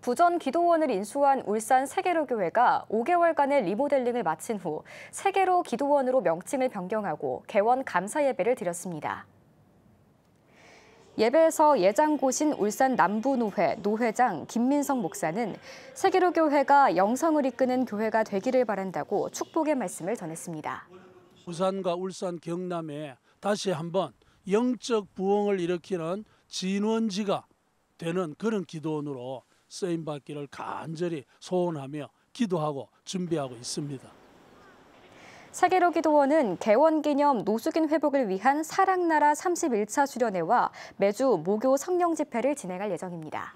부전 기도원을 인수한 울산 세계로교회가 5개월간의 리모델링을 마친 후 세계로 기도원으로 명칭을 변경하고 개원 감사 예배를 드렸습니다. 예배에서 예장고신 울산 남부노회 노회장 김민성 목사는 세계로 교회가 영성을 이끄는 교회가 되기를 바란다고 축복의 말씀을 전했습니다. 부산과 울산 경남에 다시 한번 영적 부흥을 일으키는 진원지가 되는 그런 기도원으로 쓰임 받기를 간절히 소원하며 기도하고 준비하고 있습니다. 사계로 기도원은 개원 기념 노숙인 회복을 위한 사랑나라 31차 수련회와 매주 모교 성령 집회를 진행할 예정입니다.